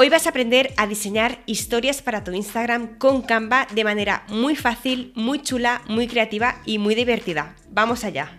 Hoy vas a aprender a diseñar historias para tu Instagram con Canva de manera muy fácil, muy chula, muy creativa y muy divertida. Vamos allá.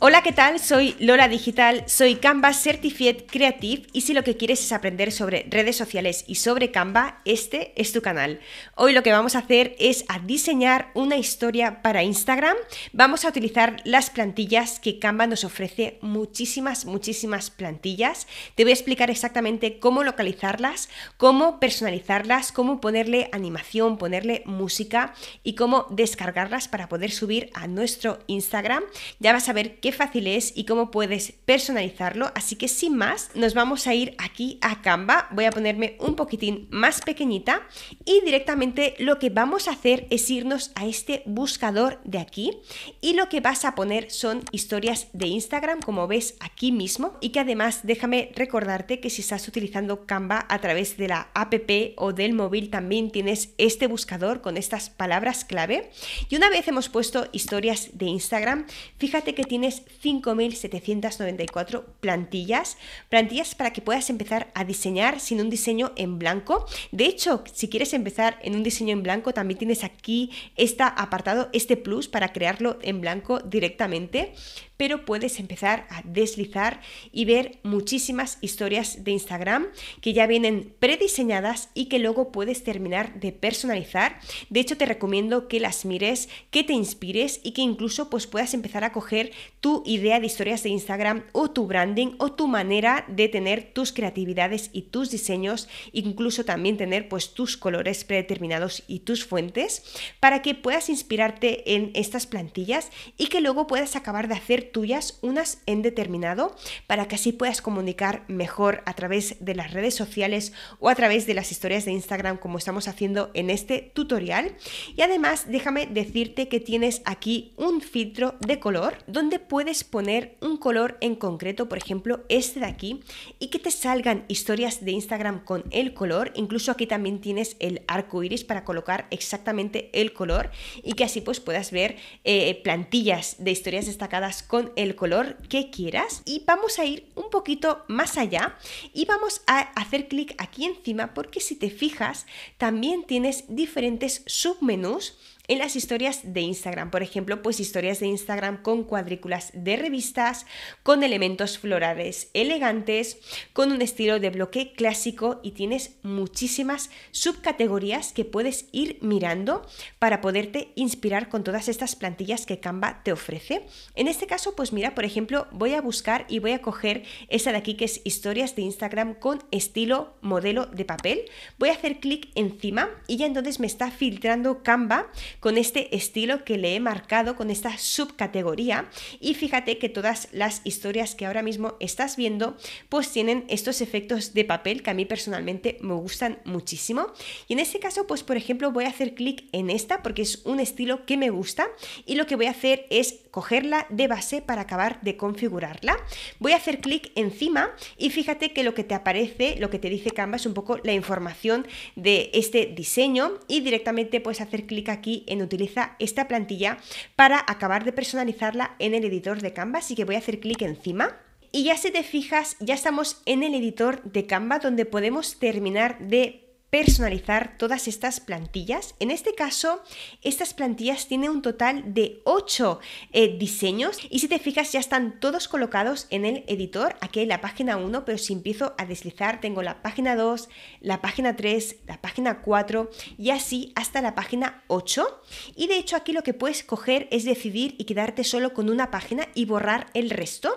Hola, ¿qué tal? Soy Lola Digital, soy Canva Certified Creative y si lo que quieres es aprender sobre redes sociales y sobre Canva, este es tu canal. Hoy lo que vamos a hacer es a diseñar una historia para Instagram. Vamos a utilizar las plantillas que Canva nos ofrece, muchísimas, muchísimas plantillas. Te voy a explicar exactamente cómo localizarlas, cómo personalizarlas, cómo ponerle animación, ponerle música y cómo descargarlas para poder subir a nuestro Instagram. Ya vas a ver qué fácil es y cómo puedes personalizarlo. Así que sin más, nos vamos a ir aquí a Canva. Voy a ponerme un poquitín más pequeñita y directamente lo que vamos a hacer es irnos a este buscador de aquí y lo que vas a poner son historias de Instagram, como ves aquí mismo, y que además déjame recordarte que si estás utilizando Canva a través de la app o del móvil también tienes este buscador con estas palabras clave. Y una vez hemos puesto historias de Instagram, fíjate que tienes 5.794 plantillas, plantillas para que puedas empezar a diseñar sin un diseño en blanco. De hecho, si quieres empezar en un diseño en blanco, también tienes aquí este apartado, este plus para crearlo en blanco directamente, pero puedes empezar a deslizar y ver muchísimas historias de Instagram que ya vienen prediseñadas y que luego puedes terminar de personalizar. De hecho, te recomiendo que las mires, que te inspires y que incluso pues puedas empezar a coger tu tu idea de historias de Instagram o tu branding o tu manera de tener tus creatividades y tus diseños, incluso también tener pues tus colores predeterminados y tus fuentes para que puedas inspirarte en estas plantillas y que luego puedas acabar de hacer tuyas unas en determinado para que así puedas comunicar mejor a través de las redes sociales o a través de las historias de Instagram como estamos haciendo en este tutorial. Y además déjame decirte que tienes aquí un filtro de color donde puedes puedes poner un color en concreto, por ejemplo, este de aquí, y que te salgan historias de Instagram con el color. Incluso aquí también tienes el arco iris para colocar exactamente el color y que así pues puedas ver eh, plantillas de historias destacadas con el color que quieras. Y vamos a ir un poquito más allá y vamos a hacer clic aquí encima porque si te fijas también tienes diferentes submenús en las historias de Instagram. Por ejemplo, pues historias de Instagram con cuadrículas de revistas, con elementos florales elegantes, con un estilo de bloque clásico y tienes muchísimas subcategorías que puedes ir mirando para poderte inspirar con todas estas plantillas que Canva te ofrece. En este caso, pues mira, por ejemplo, voy a buscar y voy a coger esa de aquí que es historias de Instagram con estilo modelo de papel. Voy a hacer clic encima y ya entonces me está filtrando Canva con este estilo que le he marcado, con esta subcategoría. Y fíjate que todas las historias que ahora mismo estás viendo, pues tienen estos efectos de papel que a mí personalmente me gustan muchísimo. Y en este caso, pues por ejemplo, voy a hacer clic en esta porque es un estilo que me gusta y lo que voy a hacer es cogerla de base para acabar de configurarla. Voy a hacer clic encima y fíjate que lo que te aparece, lo que te dice Canva es un poco la información de este diseño y directamente puedes hacer clic aquí en utiliza esta plantilla para acabar de personalizarla en el editor de Canva, así que voy a hacer clic encima. Y ya si te fijas, ya estamos en el editor de Canva donde podemos terminar de personalizar todas estas plantillas. En este caso, estas plantillas tienen un total de 8 eh, diseños y si te fijas ya están todos colocados en el editor. Aquí hay la página 1, pero si empiezo a deslizar tengo la página 2, la página 3, la página 4 y así hasta la página 8. Y de hecho aquí lo que puedes coger es decidir y quedarte solo con una página y borrar el resto.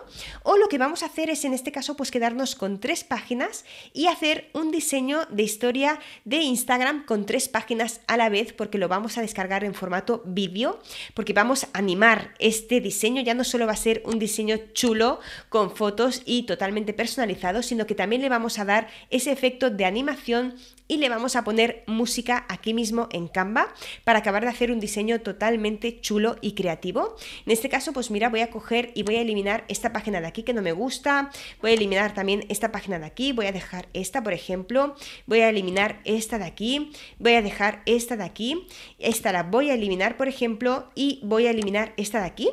O lo que vamos a hacer es en este caso pues quedarnos con tres páginas y hacer un diseño de historia de Instagram con tres páginas a la vez porque lo vamos a descargar en formato vídeo, porque vamos a animar este diseño. Ya no solo va a ser un diseño chulo con fotos y totalmente personalizado, sino que también le vamos a dar ese efecto de animación y le vamos a poner música aquí mismo en Canva para acabar de hacer un diseño totalmente chulo y creativo. En este caso, pues mira, voy a coger y voy a eliminar esta página de aquí que no me gusta, voy a eliminar también esta página de aquí, voy a dejar esta, por ejemplo, voy a eliminar esta de aquí, voy a dejar esta de aquí, esta la voy a eliminar, por ejemplo, y voy a eliminar esta de aquí.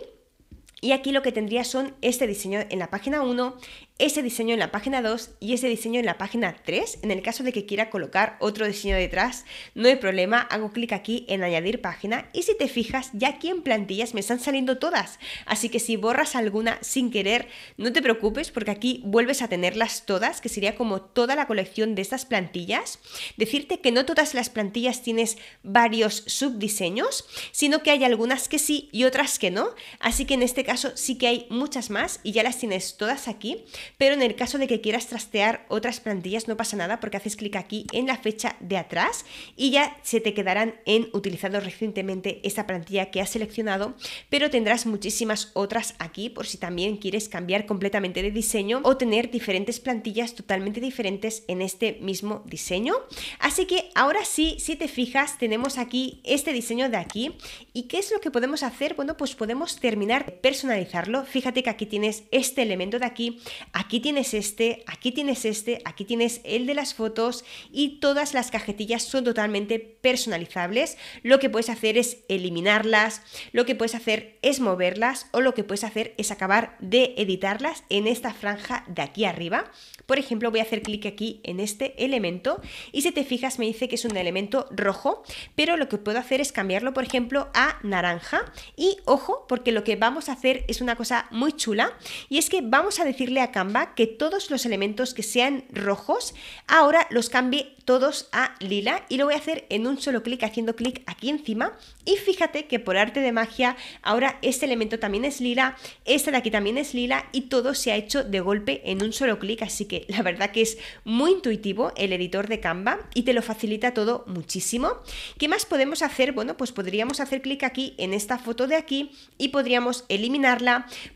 Y aquí lo que tendría son este diseño en la página 1, ese diseño en la página 2 y ese diseño en la página 3. En el caso de que quiera colocar otro diseño detrás, no hay problema, hago clic aquí en añadir página y si te fijas, ya aquí en plantillas me están saliendo todas. Así que si borras alguna sin querer, no te preocupes porque aquí vuelves a tenerlas todas, que sería como toda la colección de estas plantillas. Decirte que no todas las plantillas tienes varios subdiseños, sino que hay algunas que sí y otras que no. Así que en este caso sí que hay muchas más y ya las tienes todas aquí, pero en el caso de que quieras trastear otras plantillas no pasa nada porque haces clic aquí en la fecha de atrás y ya se te quedarán en utilizado recientemente esta plantilla que has seleccionado, pero tendrás muchísimas otras aquí por si también quieres cambiar completamente de diseño o tener diferentes plantillas totalmente diferentes en este mismo diseño. Así que ahora sí, si te fijas, tenemos aquí este diseño de aquí y ¿qué es lo que podemos hacer? Bueno, pues podemos terminar personalizarlo, fíjate que aquí tienes este elemento de aquí, aquí tienes este, aquí tienes este, aquí tienes el de las fotos y todas las cajetillas son totalmente personalizables. Lo que puedes hacer es eliminarlas, lo que puedes hacer es moverlas o lo que puedes hacer es acabar de editarlas en esta franja de aquí arriba. Por ejemplo, voy a hacer clic aquí en este elemento y si te fijas me dice que es un elemento rojo, pero lo que puedo hacer es cambiarlo, por ejemplo, a naranja y ojo, porque lo que vamos a hacer es una cosa muy chula y es que vamos a decirle a Canva que todos los elementos que sean rojos ahora los cambie todos a lila y lo voy a hacer en un solo clic haciendo clic aquí encima y fíjate que por arte de magia ahora este elemento también es lila, este de aquí también es lila y todo se ha hecho de golpe en un solo clic así que la verdad que es muy intuitivo el editor de Canva y te lo facilita todo muchísimo. ¿Qué más podemos hacer? Bueno pues podríamos hacer clic aquí en esta foto de aquí y podríamos eliminar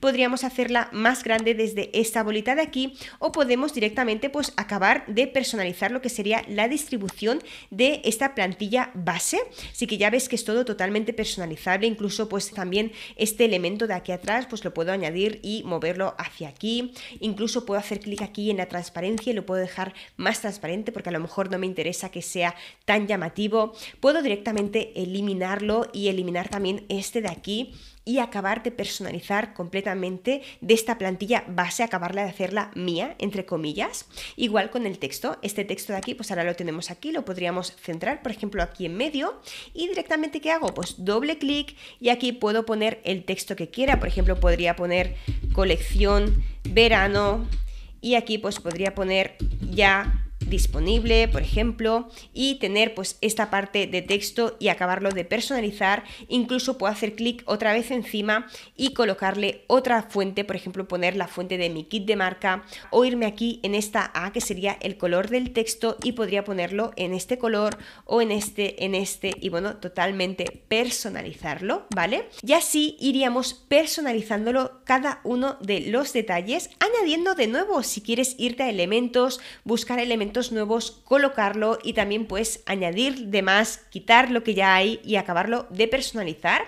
podríamos hacerla más grande desde esta bolita de aquí o podemos directamente pues acabar de personalizar lo que sería la distribución de esta plantilla base. Así que ya ves que es todo totalmente personalizable, incluso pues también este elemento de aquí atrás pues lo puedo añadir y moverlo hacia aquí. Incluso puedo hacer clic aquí en la transparencia y lo puedo dejar más transparente porque a lo mejor no me interesa que sea tan llamativo. Puedo directamente eliminarlo y eliminar también este de aquí y acabar de personalizar completamente de esta plantilla base, acabarla de hacerla mía, entre comillas. Igual con el texto, este texto de aquí, pues ahora lo tenemos aquí, lo podríamos centrar, por ejemplo, aquí en medio y directamente ¿qué hago? Pues doble clic y aquí puedo poner el texto que quiera, por ejemplo, podría poner colección verano y aquí pues podría poner ya disponible, por ejemplo, y tener pues esta parte de texto y acabarlo de personalizar. Incluso puedo hacer clic otra vez encima y colocarle otra fuente, por ejemplo, poner la fuente de mi kit de marca o irme aquí en esta A que sería el color del texto y podría ponerlo en este color o en este, en este y bueno, totalmente personalizarlo, ¿vale? Y así iríamos personalizándolo cada uno de los detalles, añadiendo de nuevo si quieres irte a elementos, buscar elementos nuevos, colocarlo y también pues añadir de más, quitar lo que ya hay y acabarlo de personalizar.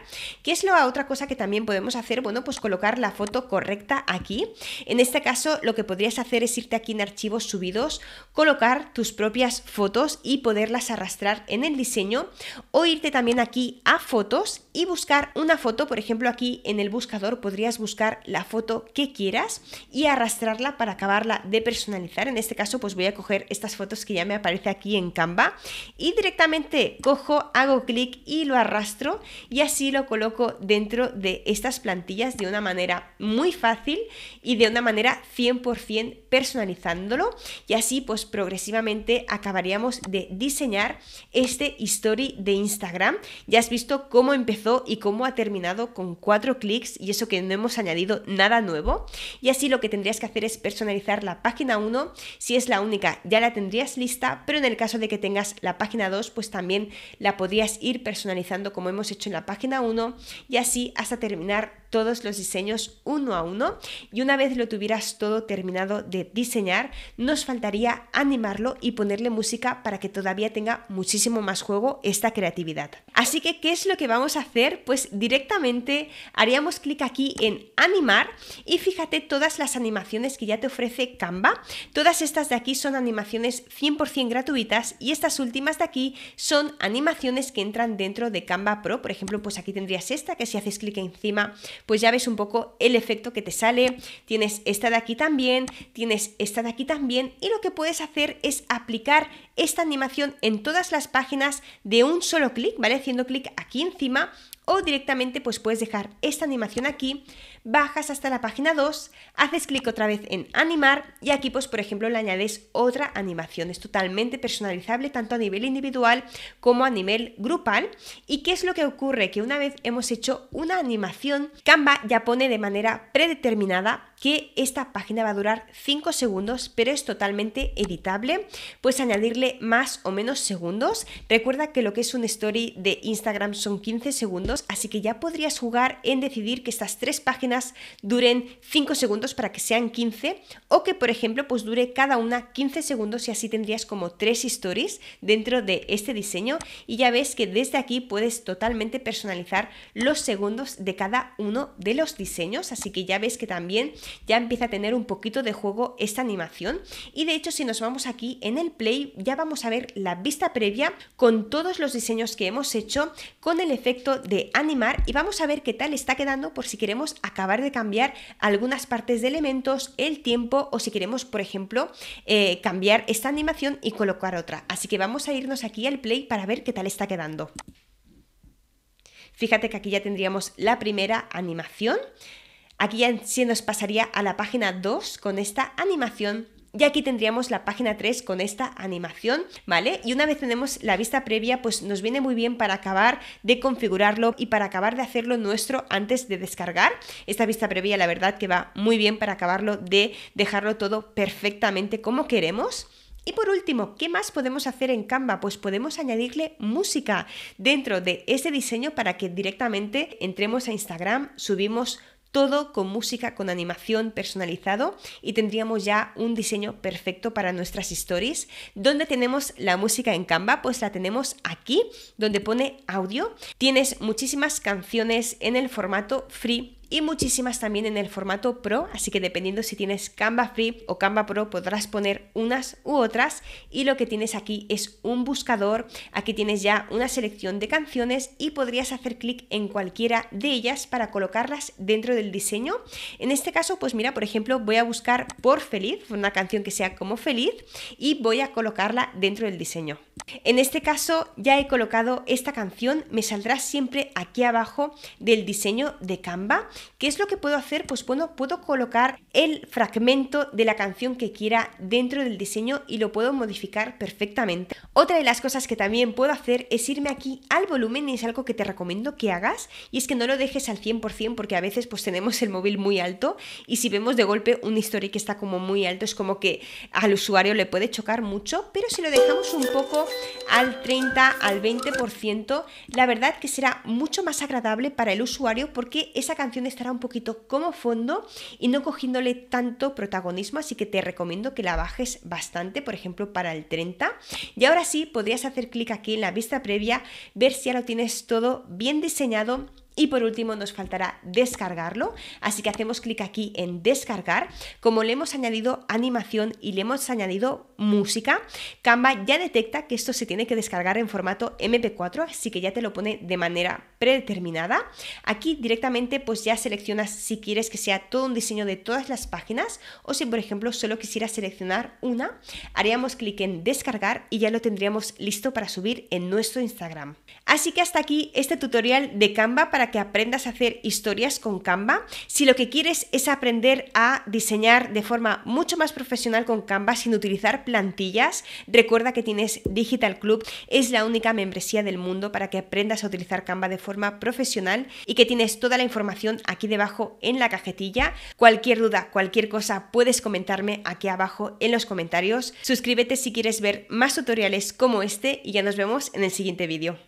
¿Qué es a otra cosa que también podemos hacer? Bueno, pues colocar la foto correcta aquí. En este caso lo que podrías hacer es irte aquí en archivos subidos, colocar tus propias fotos y poderlas arrastrar en el diseño o irte también aquí a fotos y buscar una foto, por ejemplo aquí en el buscador podrías buscar la foto que quieras y arrastrarla para acabarla de personalizar. En este caso pues voy a coger estas fotos que ya me aparece aquí en Canva y directamente cojo, hago clic y lo arrastro y así lo coloco dentro de estas plantillas de una manera muy fácil y de una manera 100% personalizándolo y así pues progresivamente acabaríamos de diseñar este story de Instagram. Ya has visto cómo empezó y cómo ha terminado con cuatro clics y eso que no hemos añadido nada nuevo y así lo que tendrías que hacer es personalizar la página 1 si es la única ya tendrías lista, pero en el caso de que tengas la página 2, pues también la podrías ir personalizando como hemos hecho en la página 1 y así hasta terminar todos los diseños uno a uno y una vez lo tuvieras todo terminado de diseñar, nos faltaría animarlo y ponerle música para que todavía tenga muchísimo más juego esta creatividad. Así que, ¿qué es lo que vamos a hacer? Pues directamente haríamos clic aquí en animar y fíjate todas las animaciones que ya te ofrece Canva. Todas estas de aquí son animaciones 100% gratuitas y estas últimas de aquí son animaciones que entran dentro de Canva Pro. Por ejemplo, pues aquí tendrías esta que si haces clic encima pues ya ves un poco el efecto que te sale. Tienes esta de aquí también, tienes esta de aquí también y lo que puedes hacer es aplicar esta animación en todas las páginas de un solo clic, ¿vale? Haciendo clic aquí encima o directamente pues puedes dejar esta animación aquí, bajas hasta la página 2, haces clic otra vez en animar y aquí pues por ejemplo le añades otra animación. Es totalmente personalizable tanto a nivel individual como a nivel grupal. ¿Y qué es lo que ocurre? Que una vez hemos hecho una animación, Canva ya pone de manera predeterminada que esta página va a durar 5 segundos, pero es totalmente editable. Puedes añadirle más o menos segundos. Recuerda que lo que es un story de Instagram son 15 segundos, así que ya podrías jugar en decidir que estas tres páginas duren 5 segundos para que sean 15 o que, por ejemplo, pues dure cada una 15 segundos y así tendrías como tres stories dentro de este diseño y ya ves que desde aquí puedes totalmente personalizar los segundos de cada uno de los diseños, así que ya ves que también ya empieza a tener un poquito de juego esta animación. Y de hecho, si nos vamos aquí en el play, ya vamos a ver la vista previa con todos los diseños que hemos hecho, con el efecto de animar y vamos a ver qué tal está quedando por si queremos acabar de cambiar algunas partes de elementos, el tiempo o si queremos, por ejemplo, eh, cambiar esta animación y colocar otra. Así que vamos a irnos aquí al play para ver qué tal está quedando. Fíjate que aquí ya tendríamos la primera animación. Aquí ya se nos pasaría a la página 2 con esta animación y aquí tendríamos la página 3 con esta animación, ¿vale? Y una vez tenemos la vista previa, pues nos viene muy bien para acabar de configurarlo y para acabar de hacerlo nuestro antes de descargar. Esta vista previa, la verdad que va muy bien para acabarlo de dejarlo todo perfectamente como queremos. Y por último, ¿qué más podemos hacer en Canva? Pues podemos añadirle música dentro de ese diseño para que directamente entremos a Instagram, subimos todo con música, con animación personalizado y tendríamos ya un diseño perfecto para nuestras stories. ¿Dónde tenemos la música en Canva? Pues la tenemos aquí, donde pone audio. Tienes muchísimas canciones en el formato free y muchísimas también en el formato Pro, así que dependiendo si tienes Canva Free o Canva Pro podrás poner unas u otras y lo que tienes aquí es un buscador, aquí tienes ya una selección de canciones y podrías hacer clic en cualquiera de ellas para colocarlas dentro del diseño. En este caso, pues mira, por ejemplo, voy a buscar por feliz, una canción que sea como feliz y voy a colocarla dentro del diseño. En este caso ya he colocado esta canción, me saldrá siempre aquí abajo del diseño de Canva ¿Qué es lo que puedo hacer? Pues bueno, puedo colocar el fragmento de la canción que quiera dentro del diseño y lo puedo modificar perfectamente. Otra de las cosas que también puedo hacer es irme aquí al volumen y es algo que te recomiendo que hagas y es que no lo dejes al 100% porque a veces pues tenemos el móvil muy alto y si vemos de golpe un historia que está como muy alto es como que al usuario le puede chocar mucho, pero si lo dejamos un poco al 30, al 20%, la verdad que será mucho más agradable para el usuario porque esa canción es estará un poquito como fondo y no cogiéndole tanto protagonismo, así que te recomiendo que la bajes bastante, por ejemplo, para el 30. Y ahora sí, podrías hacer clic aquí en la vista previa, ver si ya lo tienes todo bien diseñado y por último nos faltará descargarlo, así que hacemos clic aquí en descargar. Como le hemos añadido animación y le hemos añadido música, Canva ya detecta que esto se tiene que descargar en formato MP4, así que ya te lo pone de manera predeterminada. Aquí directamente pues ya seleccionas si quieres que sea todo un diseño de todas las páginas o si por ejemplo solo quisieras seleccionar una, haríamos clic en descargar y ya lo tendríamos listo para subir en nuestro Instagram. Así que hasta aquí este tutorial de Canva para que aprendas a hacer historias con Canva. Si lo que quieres es aprender a diseñar de forma mucho más profesional con Canva sin utilizar plantillas, recuerda que tienes Digital Club, es la única membresía del mundo para que aprendas a utilizar Canva de forma profesional y que tienes toda la información aquí debajo en la cajetilla. Cualquier duda, cualquier cosa puedes comentarme aquí abajo en los comentarios. Suscríbete si quieres ver más tutoriales como este y ya nos vemos en el siguiente vídeo.